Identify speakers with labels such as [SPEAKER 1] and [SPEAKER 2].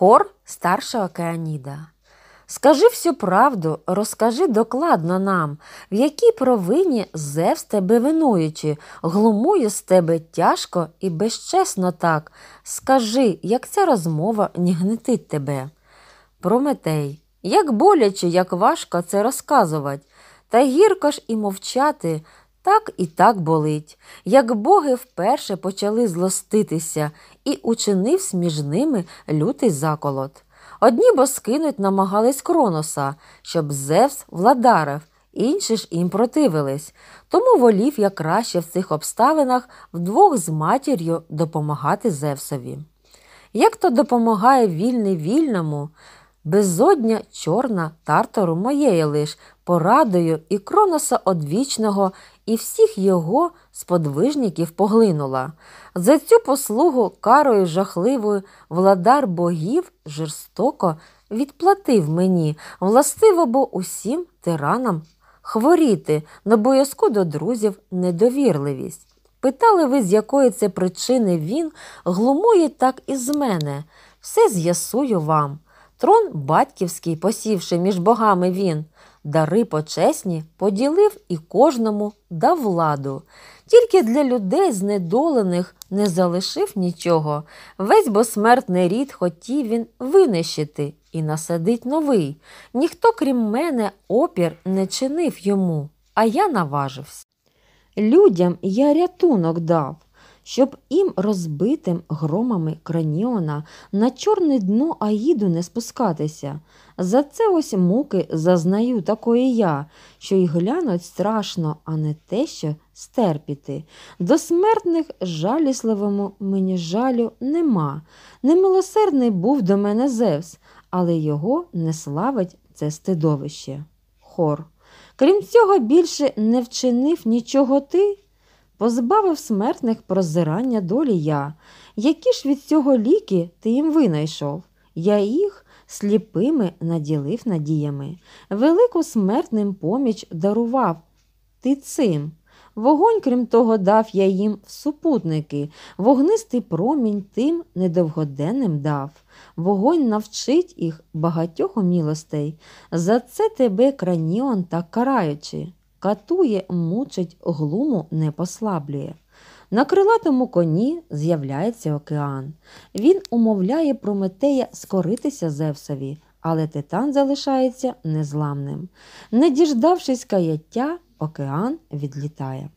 [SPEAKER 1] Хор старшого Кеаніда. Скажи всю правду, розкажи докладно нам, в якій провині Зевс тебе винуючи, глумує з тебе тяжко і безчесно так. Скажи, як ця розмова не тебе. Прометей, як боляче, як важко це розказувати, та гірко ж і мовчати, так і так болить, як боги вперше почали злоститися і учинив між ними лютий заколот. Одні боскинуть намагались Кроноса, щоб Зевс владарив, інші ж їм противились, тому волів я краще в цих обставинах вдвох з матір'ю допомагати Зевсові. Як то допомагає вільний вільному, безодня чорна тартару моєї лиш, порадою і кроноса одвічного, і всіх його сподвижників поглинула. За цю послугу карою жахливою владар богів жорстоко відплатив мені, властиво бо усім тиранам хворіти, на боязку до друзів недовірливість. Питали ви, з якої це причини він глумує так із мене, все з'ясую вам. Трон батьківський, посівши між богами він, дари почесні, поділив і кожному дав владу. Тільки для людей, знедолених, не залишив нічого. Весь босмертний рід хотів він винищити і насадить новий. Ніхто, крім мене, опір не чинив йому, а я наважився. Людям я рятунок дав щоб їм розбитим громами краніона на чорне дно Аїду не спускатися. За це ось муки зазнаю такої я, що й глянуть страшно, а не те, що стерпіти. До смертних жалісливому мені жалю нема. Немилосердний був до мене Зевс, але його не славить це стидовище. Хор. Крім цього, більше не вчинив нічого ти позбавив смертних прозирання долі я. Які ж від цього ліки ти їм винайшов? Я їх сліпими наділив надіями, велику смертним поміч дарував. Ти цим. Вогонь, крім того, дав я їм в супутники, вогнистий промінь тим недовгоденним дав. Вогонь навчить їх багатьох умілостей. За це тебе краніон так караючи катує, мучить, глуму не послаблює. На крилатому коні з'являється океан. Він умовляє Прометея скоритися Зевсові, але титан залишається незламним. Не діждавшись каяття, океан відлітає.